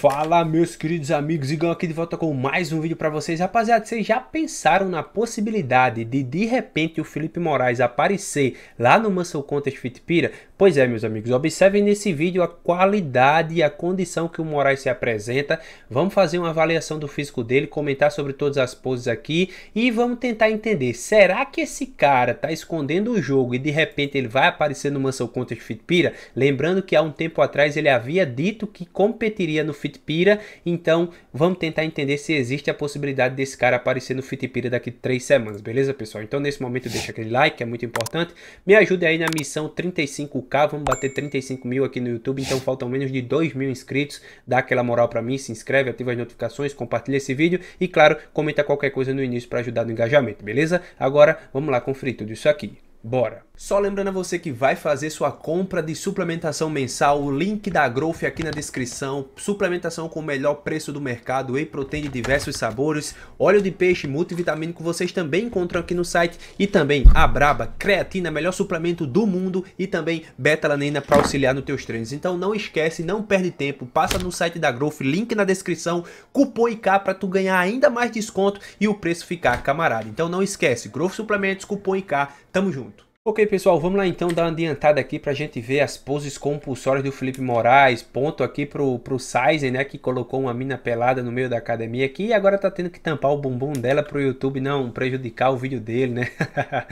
Fala meus queridos amigos, Igão aqui de volta com mais um vídeo para vocês. Rapaziada, vocês já pensaram na possibilidade de de repente o Felipe Moraes aparecer lá no Muscle Contest Fitpira? Pois é, meus amigos, observem nesse vídeo a qualidade e a condição que o Moraes se apresenta. Vamos fazer uma avaliação do físico dele, comentar sobre todas as poses aqui e vamos tentar entender, será que esse cara tá escondendo o jogo e de repente ele vai aparecer no Muscle Contest Fitpira? Lembrando que há um tempo atrás ele havia dito que competiria no Fit Fitpira. Então vamos tentar entender se existe a possibilidade desse cara aparecer no Fitpira daqui três semanas, beleza, pessoal? Então nesse momento deixa aquele like, é muito importante. Me ajude aí na missão 35k, vamos bater 35 mil aqui no YouTube, então faltam menos de 2 mil inscritos. Dá aquela moral para mim, se inscreve, ativa as notificações, compartilha esse vídeo e, claro, comenta qualquer coisa no início para ajudar no engajamento, beleza? Agora vamos lá conferir tudo isso aqui. Bora! Só lembrando a você que vai fazer sua compra de suplementação mensal, o link da Growth aqui na descrição, suplementação com o melhor preço do mercado, whey protein de diversos sabores, óleo de peixe multivitamínico vocês também encontram aqui no site e também a Braba, creatina, melhor suplemento do mundo e também betalanina para auxiliar nos teus treinos. Então não esquece, não perde tempo, passa no site da Growth, link na descrição, cupom IK para tu ganhar ainda mais desconto e o preço ficar camarada. Então não esquece, Growth Suplementos, cupom IK, tamo junto! Ok, pessoal, vamos lá então dar uma adiantada aqui para a gente ver as poses compulsórias do Felipe Moraes. Ponto aqui pro, pro Sizen, né, que colocou uma mina pelada no meio da academia aqui e agora tá tendo que tampar o bumbum dela pro YouTube não prejudicar o vídeo dele, né?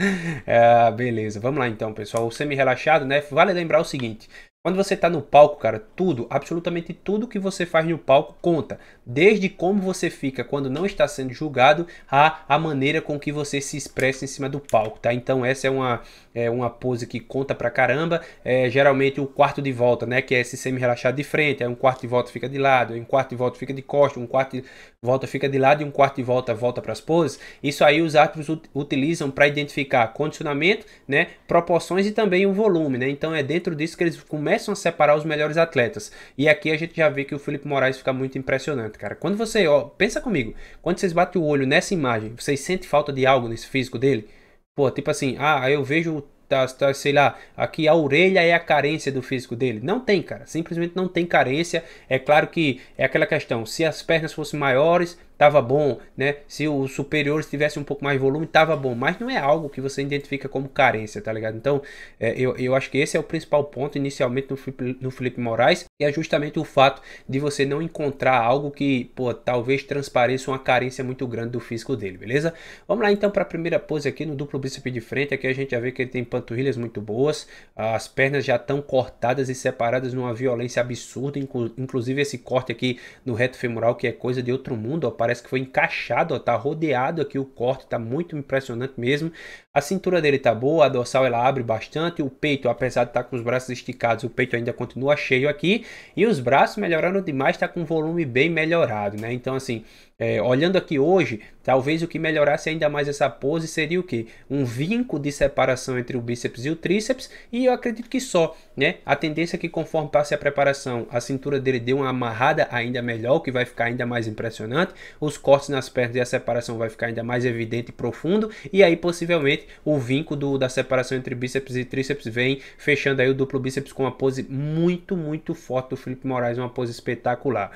ah, beleza, vamos lá então, pessoal. O semi-relaxado, né, vale lembrar o seguinte, quando você está no palco, cara, tudo, absolutamente tudo que você faz no palco conta. Desde como você fica quando não está sendo julgado, a, a maneira com que você se expressa em cima do palco, tá? Então essa é uma, é uma pose que conta pra caramba. É, geralmente o quarto de volta, né? Que é esse semi-relaxado de frente, é um quarto de volta fica de lado, é um quarto de volta fica de costa, um quarto de volta fica de lado e um quarto de volta volta para as poses. Isso aí os árbitros utilizam para identificar condicionamento, né? Proporções e também o volume, né? Então é dentro disso que eles começam começam a separar os melhores atletas. E aqui a gente já vê que o Felipe Moraes fica muito impressionante, cara. Quando você, ó, pensa comigo, quando vocês batem o olho nessa imagem, vocês sentem falta de algo nesse físico dele? Pô, tipo assim, ah, eu vejo Tá, tá, sei lá, aqui a orelha é a carência do físico dele. Não tem, cara. Simplesmente não tem carência. É claro que é aquela questão. Se as pernas fossem maiores, tava bom, né? Se o superior tivesse um pouco mais de volume, tava bom. Mas não é algo que você identifica como carência, tá ligado? Então, é, eu, eu acho que esse é o principal ponto inicialmente no, no Felipe Moraes, e é justamente o fato de você não encontrar algo que, pô, talvez transpareça uma carência muito grande do físico dele, beleza? Vamos lá então para a primeira pose aqui no duplo bíceps de frente. Aqui a gente já vê que ele tem panturrilhas muito boas, as pernas já estão cortadas e separadas numa violência absurda, inclusive esse corte aqui no reto femoral que é coisa de outro mundo, ó, parece que foi encaixado, ó, tá rodeado aqui o corte, tá muito impressionante mesmo. A cintura dele tá boa, a dorsal ela abre bastante, o peito, apesar de estar tá com os braços esticados, o peito ainda continua cheio aqui, e os braços melhorando demais, tá com um volume bem melhorado, né? Então assim, é, olhando aqui hoje, talvez o que melhorasse ainda mais essa pose seria o que? Um vinco de separação entre o bíceps e o tríceps, e eu acredito que só, né? A tendência é que conforme passe a preparação, a cintura dele dê uma amarrada ainda melhor, o que vai ficar ainda mais impressionante, os cortes nas pernas e a separação vai ficar ainda mais evidente e profundo, e aí possivelmente o vinco do, da separação entre bíceps e tríceps vem fechando aí o duplo bíceps com uma pose muito, muito forte do Felipe Moraes, uma pose espetacular.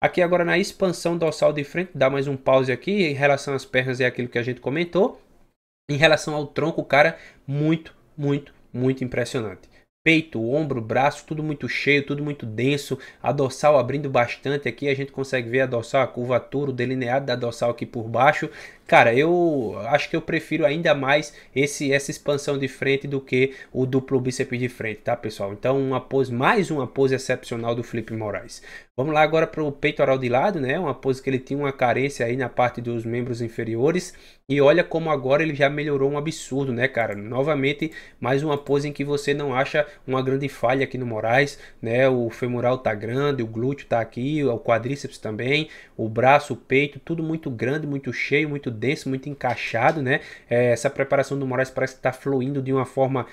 Aqui agora na expansão dorsal de frente, dá mais um pause aqui, em relação às pernas é aquilo que a gente comentou. Em relação ao tronco, cara, muito, muito, muito impressionante. Peito, ombro, braço, tudo muito cheio, tudo muito denso. A dorsal abrindo bastante aqui, a gente consegue ver a dorsal, a curvatura, o delineado da dorsal aqui por baixo. Cara, eu acho que eu prefiro ainda mais esse essa expansão de frente do que o duplo bíceps de frente, tá, pessoal? Então, uma pose, mais uma pose excepcional do Felipe Moraes. Vamos lá agora para o peitoral de lado, né? Uma pose que ele tinha uma carência aí na parte dos membros inferiores. E olha como agora ele já melhorou um absurdo, né, cara? Novamente, mais uma pose em que você não acha uma grande falha aqui no Moraes, né? O femoral tá grande, o glúteo tá aqui, o quadríceps também, o braço, o peito, tudo muito grande, muito cheio, muito denso, muito encaixado, né? É, essa preparação do Moraes parece que está fluindo de uma forma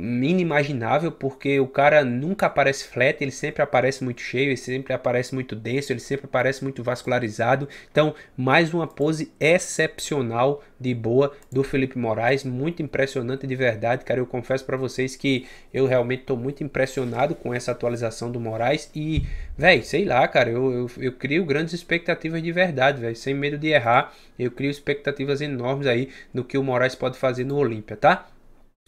inimaginável, porque o cara nunca aparece flat, ele sempre aparece muito cheio, ele sempre aparece muito denso, ele sempre aparece muito vascularizado. Então, mais uma pose excepcional de boa do Felipe Moraes, muito impressionante de verdade, cara. Eu confesso para vocês que eu realmente estou muito impressionado com essa atualização do Moraes e, velho, sei lá, cara, eu, eu, eu crio grandes expectativas de verdade, velho, sem medo de errar, eu crio expectativas enormes aí no que o Moraes pode fazer no Olímpia, tá?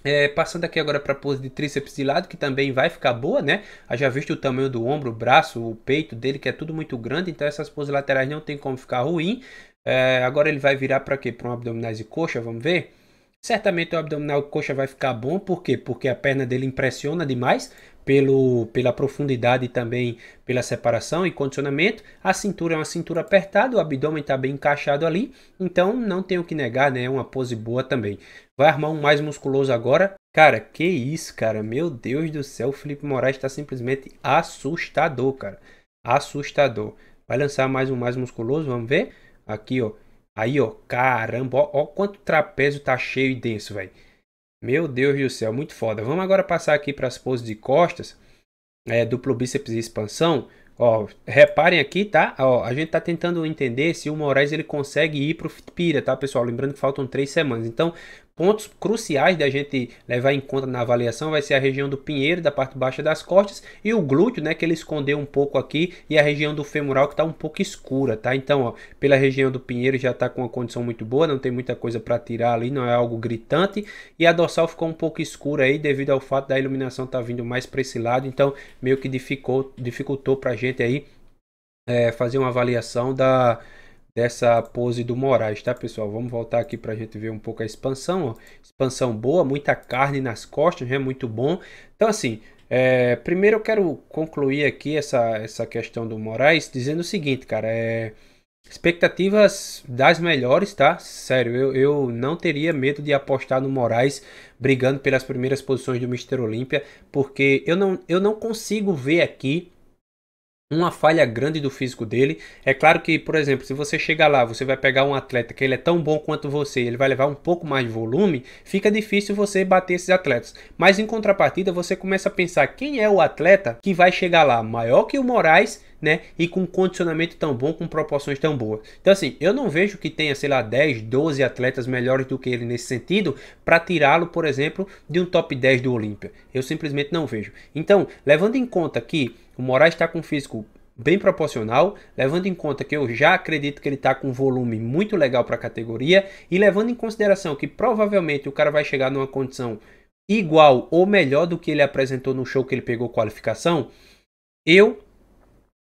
É, passando aqui agora para a pose de tríceps de lado, que também vai ficar boa, né? Já visto o tamanho do ombro, o braço, o peito dele, que é tudo muito grande, então essas poses laterais não tem como ficar ruim. É, agora ele vai virar para quê? Para um abdominais e coxa, vamos ver? Certamente o abdominal coxa vai ficar bom, por quê? Porque a perna dele impressiona demais, pelo, pela profundidade e também pela separação e condicionamento. A cintura é uma cintura apertada, o abdômen está bem encaixado ali, então não tenho que negar, né? É uma pose boa também. Vai armar um mais musculoso agora. Cara, que isso, cara. Meu Deus do céu, o Felipe Moraes está simplesmente assustador, cara. Assustador. Vai lançar mais um mais musculoso, vamos ver. Aqui, ó. Aí, ó. Caramba, ó, ó quanto trapézio tá cheio e denso, velho. Meu Deus do céu, muito foda. Vamos agora passar aqui para as poses de costas, é, duplo bíceps e expansão. Ó, reparem aqui, tá? Ó, a gente tá tentando entender se o Moraes ele consegue ir pro Fitpira, tá, pessoal? Lembrando que faltam três semanas. Então, pontos cruciais da gente levar em conta na avaliação vai ser a região do pinheiro, da parte baixa das costas, e o glúteo, né, que ele escondeu um pouco aqui, e a região do femoral que está um pouco escura, tá? Então, ó, pela região do pinheiro já está com uma condição muito boa, não tem muita coisa para tirar ali, não é algo gritante, e a dorsal ficou um pouco escura aí devido ao fato da iluminação tá vindo mais para esse lado, então meio que dificultou, dificultou para a gente aí é, fazer uma avaliação da dessa pose do Moraes, tá pessoal? Vamos voltar aqui para a gente ver um pouco a expansão, ó. expansão boa, muita carne nas costas, é né? muito bom. Então assim, é, primeiro eu quero concluir aqui essa, essa questão do Moraes dizendo o seguinte, cara, é, expectativas das melhores, tá? Sério, eu, eu não teria medo de apostar no Moraes brigando pelas primeiras posições do Mister Olímpia, porque eu não, eu não consigo ver aqui uma falha grande do físico dele. É claro que, por exemplo, se você chegar lá, você vai pegar um atleta que ele é tão bom quanto você, ele vai levar um pouco mais de volume, fica difícil você bater esses atletas. Mas em contrapartida, você começa a pensar quem é o atleta que vai chegar lá maior que o Moraes, né? E com condicionamento tão bom, com proporções tão boas. Então, assim, eu não vejo que tenha, sei lá, 10, 12 atletas melhores do que ele nesse sentido para tirá-lo, por exemplo, de um top 10 do Olímpia. Eu simplesmente não vejo. Então, levando em conta que o Moraes está com um físico bem proporcional, levando em conta que eu já acredito que ele está com um volume muito legal para a categoria e levando em consideração que provavelmente o cara vai chegar numa condição igual ou melhor do que ele apresentou no show que ele pegou qualificação, eu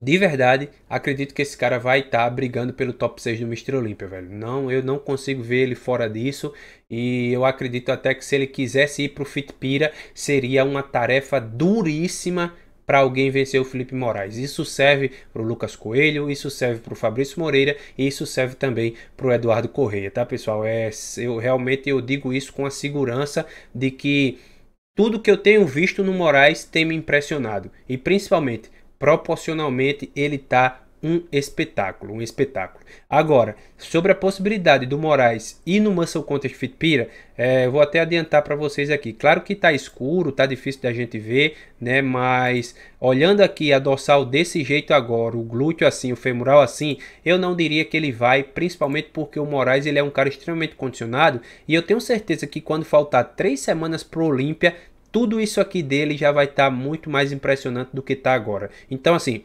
de verdade acredito que esse cara vai estar tá brigando pelo top 6 do Mr. Olímpia, velho. Não, eu não consigo ver ele fora disso e eu acredito até que se ele quisesse ir para o Fitpira, seria uma tarefa duríssima para alguém vencer o Felipe Moraes. Isso serve para o Lucas Coelho, isso serve para o Fabrício Moreira e isso serve também para o Eduardo Correia, tá pessoal? É, eu realmente eu digo isso com a segurança de que tudo que eu tenho visto no Moraes tem me impressionado e principalmente proporcionalmente ele está um espetáculo, um espetáculo. Agora, sobre a possibilidade do Moraes ir no Muscle Contest Fit Pira, é, vou até adiantar para vocês aqui. Claro que tá escuro, tá difícil da gente ver, né? Mas olhando aqui a dorsal desse jeito agora, o glúteo assim, o femoral assim, eu não diria que ele vai, principalmente porque o Moraes ele é um cara extremamente condicionado e eu tenho certeza que quando faltar três semanas pro Olímpia, tudo isso aqui dele já vai estar tá muito mais impressionante do que está agora. Então, assim,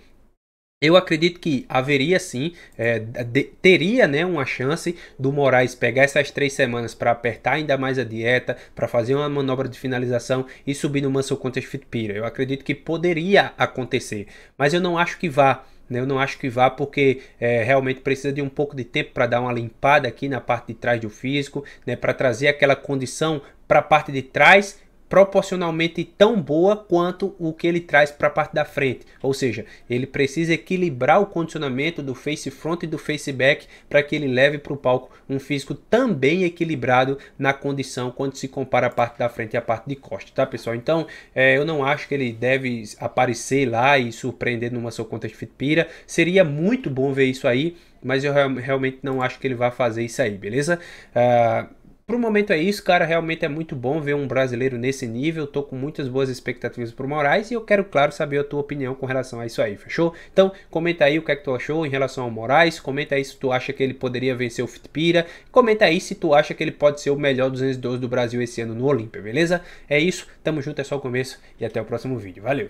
eu acredito que haveria sim, é, de, teria né, uma chance do Moraes pegar essas três semanas para apertar ainda mais a dieta, para fazer uma manobra de finalização e subir no Mansell contra Fitpira. Eu acredito que poderia acontecer, mas eu não acho que vá. Né, eu não acho que vá porque é, realmente precisa de um pouco de tempo para dar uma limpada aqui na parte de trás do físico, né, para trazer aquela condição para a parte de trás proporcionalmente tão boa quanto o que ele traz para a parte da frente. Ou seja, ele precisa equilibrar o condicionamento do face front e do face back para que ele leve para o palco um físico também equilibrado na condição quando se compara a parte da frente e a parte de costa, tá pessoal? Então, é, eu não acho que ele deve aparecer lá e surpreender numa sua conta de Fitpira. Seria muito bom ver isso aí, mas eu realmente não acho que ele vá fazer isso aí, beleza? Uh, Pro momento é isso, cara. Realmente é muito bom ver um brasileiro nesse nível. Tô com muitas boas expectativas pro Moraes e eu quero, claro, saber a tua opinião com relação a isso aí, fechou? Então, comenta aí o que é que tu achou em relação ao Moraes. Comenta aí se tu acha que ele poderia vencer o Fitpira. Comenta aí se tu acha que ele pode ser o melhor 212 do Brasil esse ano no Olímpia, beleza? É isso, tamo junto, é só o começo e até o próximo vídeo. Valeu!